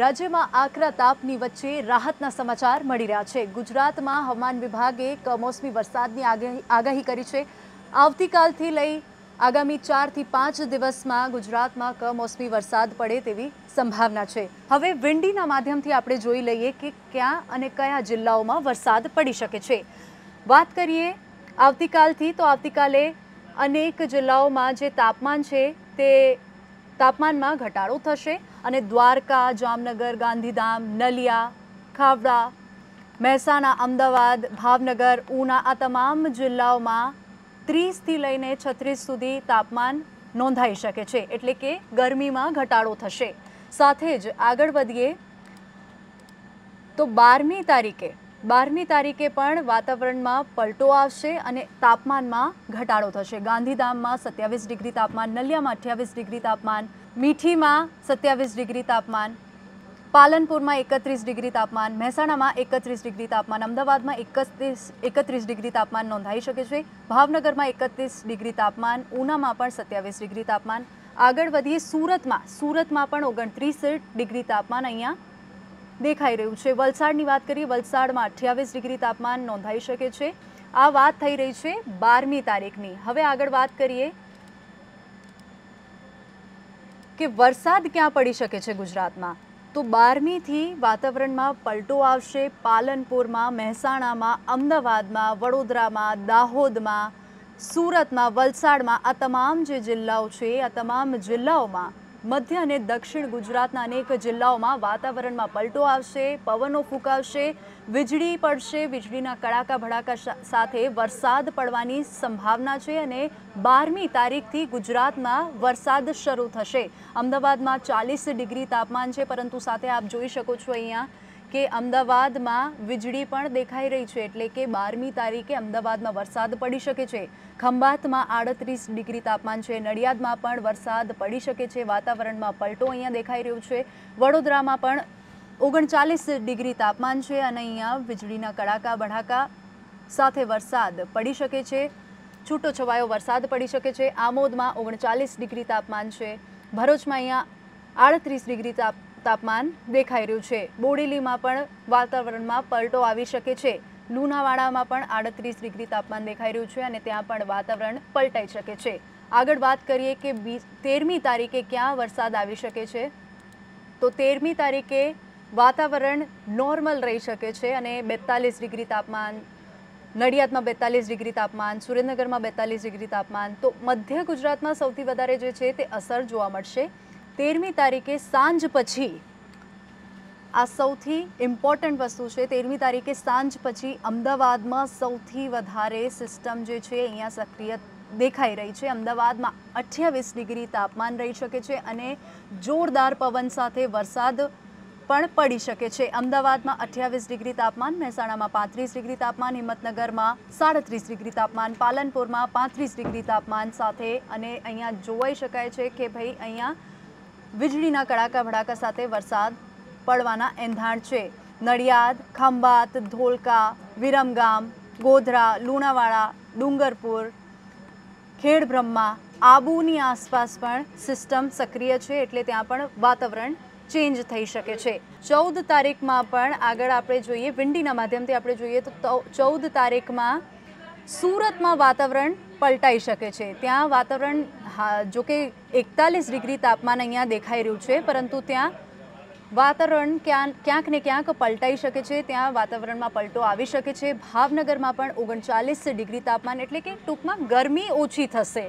રાજ્યમાં આકરા તાપની વચ્ચે રાહતના સમાચાર મળી રહ્યા છે ગુજરાતમાં હવામાન વિભાગે કમોસમી વરસાદની આગાહી કરી છે આવતીકાલથી લઈ આગામી ચારથી પાંચ દિવસમાં ગુજરાતમાં કમોસમી વરસાદ પડે તેવી સંભાવના છે હવે વિંડીના માધ્યમથી આપણે જોઈ લઈએ કે ક્યાં અને કયા જિલ્લાઓમાં વરસાદ પડી શકે છે વાત કરીએ આવતીકાલથી તો આવતીકાલે અનેક જિલ્લાઓમાં જે તાપમાન છે તે તાપમાનમાં ઘટાડો થશે અને દ્વારકા જામનગર ગાંધીધામ નલિયા ખાવડા મહેસાણા અમદાવાદ ભાવનગર ઉના આ તમામ જિલ્લાઓમાં ત્રીસથી લઈને છત્રીસ સુધી તાપમાન નોંધાઈ શકે છે એટલે કે ગરમીમાં ઘટાડો થશે સાથે જ આગળ વધીએ તો બારમી તારીખે બારમી તારીખે પણ વાતાવરણમાં પલટો આવશે અને તાપમાનમાં ઘટાડો થશે ગાંધીધામમાં સત્યાવીસ ડિગ્રી તાપમાન નલિયામાં અઠ્યાવીસ ડિગ્રી તાપમાન મીઠીમાં સત્યાવીસ ડિગ્રી તાપમાન પાલનપુરમાં એકત્રીસ ડિગ્રી તાપમાન મહેસાણામાં એકત્રીસ ડિગ્રી તાપમાન અમદાવાદમાં એકત્રીસ એકત્રીસ ડિગ્રી તાપમાન નોંધાઈ શકે છે ભાવનગરમાં એકત્રીસ ડિગ્રી તાપમાન ઉનામાં પણ સત્યાવીસ ડિગ્રી તાપમાન આગળ વધીએ સુરતમાં સુરતમાં પણ ઓગણત્રીસ ડિગ્રી તાપમાન અહીંયા દેખાઈ રહ્યું છે વલસાડની વાત કરીએ વલસાડમાં અઠ્યાવીસ ડિગ્રી તાપમાન નોંધાઈ શકે છે આ વાત થઈ રહી છે બારમી તારીખની હવે આગળ વાત કરીએ કે વરસાદ ક્યાં પડી શકે છે ગુજરાતમાં તો બારમીથી વાતાવરણમાં પલટો આવશે પાલનપુરમાં મહેસાણામાં અમદાવાદમાં વડોદરામાં દાહોદમાં સુરતમાં વલસાડમાં આ તમામ જે જિલ્લાઓ છે આ તમામ જિલ્લાઓમાં મધ્ય અને દક્ષિણ ગુજરાતના અનેક જિલ્લાઓમાં વાતાવરણમાં પલટો આવશે પવનો ફૂંકાવશે વીજળી પડશે વીજળીના કડાકા ભડાકા સાથે વરસાદ પડવાની સંભાવના છે અને બારમી તારીખથી ગુજરાતમાં વરસાદ શરૂ થશે અમદાવાદમાં ચાલીસ ડિગ્રી તાપમાન છે પરંતુ સાથે આપ જોઈ શકો છો અહીંયા કે અમદાવાદમાં વીજળી પણ દેખાઈ રહી છે એટલે કે બારમી તારીખે અમદાવાદમાં વરસાદ પડી શકે છે ખંભાતમાં આડત્રીસ ડિગ્રી તાપમાન છે નડિયાદમાં પણ વરસાદ પડી શકે છે વાતાવરણમાં પલટો અહીંયા દેખાઈ રહ્યો છે વડોદરામાં પણ ઓગણચાલીસ ડિગ્રી તાપમાન છે અને અહીંયા વીજળીના કડાકા ભડાકા સાથે વરસાદ પડી શકે છે છૂટો છવાયો વરસાદ પડી શકે છે આમોદમાં ઓગણચાલીસ ડિગ્રી તાપમાન છે ભરૂચમાં અહીંયા આડત્રીસ ડિગ્રી તાપ તાપમાન દેખાઈ રહ્યું છે બોડેલીમાં પણ વાતાવરણમાં પલટો આવી શકે છે લુણાવાડામાં પણ આડત્રીસ ડિગ્રી તાપમાન દેખાઈ રહ્યું છે અને ત્યાં પણ વાતાવરણ પલટાઈ શકે છે આગળ વાત કરીએ કે તેરમી તારીખે ક્યાં વરસાદ આવી શકે છે તો તેરમી તારીખે વાતાવરણ નોર્મલ રહી શકે છે અને બેતાલીસ ડિગ્રી તાપમાન નડિયાદમાં બેતાલીસ ડિગ્રી તાપમાન સુરેન્દ્રનગરમાં બેતાલીસ ડિગ્રી તાપમાન તો મધ્ય ગુજરાતમાં સૌથી વધારે જે છે તે અસર જોવા મળશે તેરમી તારીખે સાંજ પછી આ સૌથી ઇમ્પોર્ટન્ટ વસ્તુ છે તેરમી તારીખે સાંજ પછી અમદાવાદમાં સૌથી વધારે સિસ્ટમ જે છે અહીંયા સક્રિય દેખાઈ રહી છે અમદાવાદમાં અઠ્યાવીસ ડિગ્રી તાપમાન રહી શકે છે અને જોરદાર પવન સાથે વરસાદ પણ પડી શકે છે અમદાવાદમાં અઠ્યાવીસ ડિગ્રી તાપમાન મહેસાણામાં પાંત્રીસ ડિગ્રી તાપમાન હિંમતનગરમાં સાડત્રીસ ડિગ્રી તાપમાન પાલનપુરમાં પાંત્રીસ ડિગ્રી તાપમાન સાથે અને અહીંયા જોવાઈ શકાય છે કે ભાઈ અહીંયા વીજળીના કડાકા ભડાકા સાથે વરસાદ પડવાના એંધાણ છે નડિયાદ ખંભાત ધોલકા વિરમગામ ગોધરા લુણાવાડા ડુંગરપુર ખેડબ્રહ્મા આબુની આસપાસ પણ સિસ્ટમ સક્રિય છે એટલે ત્યાં પણ વાતાવરણ ચેન્જ થઈ શકે છે ચૌદ તારીખમાં પણ આગળ આપણે જોઈએ વિંડીના માધ્યમથી આપણે જોઈએ તો ચૌદ તારીખમાં સુરતમાં વાતાવરણ પલટાઈ શકે છે ત્યાં વાતાવરણ જો કે એકતાલીસ ડિગ્રી તાપમાન અહીંયા દેખાઈ રહ્યું છે પરંતુ ત્યાં વાતાવરણ ક્યાં ક્યાંક ને ક્યાંક પલટાઈ શકે છે ત્યાં વાતાવરણમાં પલટો આવી શકે છે ભાવનગરમાં પણ ઓગણચાલીસ ડિગ્રી તાપમાન એટલે કે ટૂંકમાં ગરમી ઓછી થશે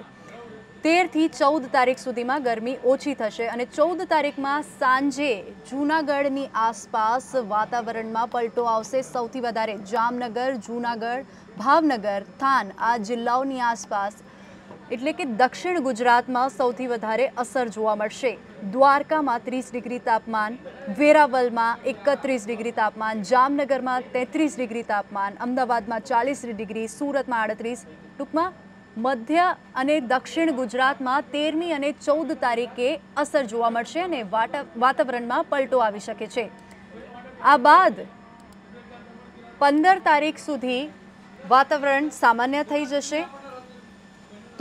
તેરથી ચૌદ તારીખ સુધીમાં ગરમી ઓછી થશે અને ચૌદ તારીખમાં સાંજે જૂનાગઢની આસપાસ વાતાવરણમાં પલટો આવશે સૌથી વધારે જામનગર જૂનાગઢ ભાવનગર થાન આ જિલ્લાઓની આસપાસ એટલે કે દક્ષિણ ગુજરાતમાં સૌથી વધારે અસર જોવા મળશે દ્વારકામાં ત્રીસ ડિગ્રી તાપમાન વેરાવલમાં એકત્રીસ ડિગ્રી તાપમાન જામનગરમાં તેત્રીસ ડિગ્રી તાપમાન અમદાવાદમાં ચાલીસ ડિગ્રી સુરતમાં આડત્રીસ ટૂંકમાં મધ્ય અને દક્ષિણ ગુજરાતમાં તેરમી અને ચૌદ તારીખે અસર જોવા મળશે અને વાતાવરણમાં પલટો આવી શકે છે આ બાદ પંદર તારીખ સુધી વાતાવરણ સામાન્ય થઈ જશે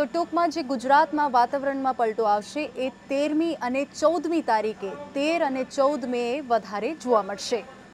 તો ટૂંકમાં જે ગુજરાતમાં વાતાવરણમાં પલટો આવશે એ તેરમી અને ચૌદમી તારીખે તેર અને ચૌદ મે વધારે જોવા મળશે